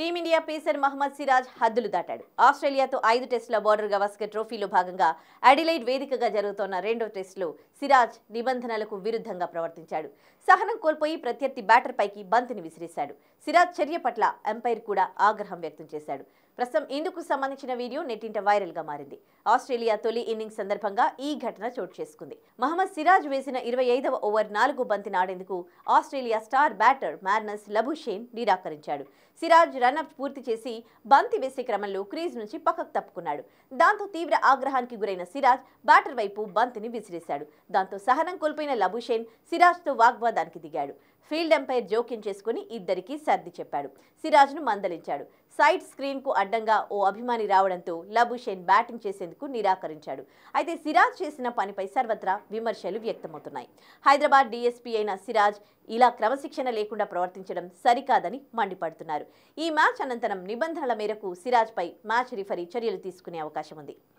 team India pacer Mohammed Siraj హద్దులు దాటాడు ఆస్ట్రేలియాతో ఐదు టెస్టుల బోర్డర్ గవాస్కర్ ట్రోఫీలో భాగంగా అడిలైడ్ వేదికగా జరుగుతోన్న రెండో టెస్టులో సిరాజ్ నిబంధనలకు విరుద్ధంగా ప్రవర్తించాడు సహనం కోల్పోయి ప్రత్యర్థి బ్యాటర్ పైకి బంతిని విసిరేశాడు సిరాజ్ చర్య పట్ల ఎంపైర్ కూడా ఆగ్రహం వ్యక్తం చేశాడు ప్రస్తుతం ఇందుకు సంబంధించిన వీడియో నెట్టింట వైరల్గా మారింది ఆస్ట్రేలియా తొలి ఇన్నింగ్స్ సందర్భంగా ఈ ఘటన చోటు చేసుకుంది మహమ్మద్ సిరాజ్ వేసిన ఇరవై ఐదవ ఓవర్ నాలుగు బంతిని ఆడేందుకు Australia star batter Marnus Labuschagne నిరాకరించాడు సిరాజ్ రనప్ పూర్తి చేసి బంతి వేసే క్రమంలో క్రీజ్ నుంచి పక్కకు తప్పుకున్నాడు దాంతో తీవ్ర ఆగ్రహానికి గురైన సిరాజ్ బ్యాటర్ వైపు బంతిని విసిరేశాడు దాంతో సహనం కోల్పోయిన లబుషేన్ సిరాజ్తో వాగ్వాదానికి దిగాడు ఫీల్డ్ ఎంపైర్ జోక్యం చేసుకుని ఇద్దరికీ సర్ది చెప్పాడు సిరాజ్ను మందలించాడు సైడ్ స్క్రీన్కు అడ్డంగా ఓ అభిమాని రావడంతో లబుషేన్ బ్యాటింగ్ చేసేందుకు నిరాకరించాడు అయితే సిరాజ్ చేసిన పనిపై సర్వత్రా విమర్శలు వ్యక్తమవుతున్నాయి హైదరాబాద్ డిఎస్పీ అయిన సిరాజ్ ఇలా క్రమశిక్షణ లేకుండా ప్రవర్తించడం సరికాదని మండిపడుతున్నారు ఈ మ్యాచ్ అనంతరం నిబంధనల మేరకు సిరాజ్పై మ్యాచ్ రిఫరీ చర్యలు తీసుకునే అవకాశం ఉంది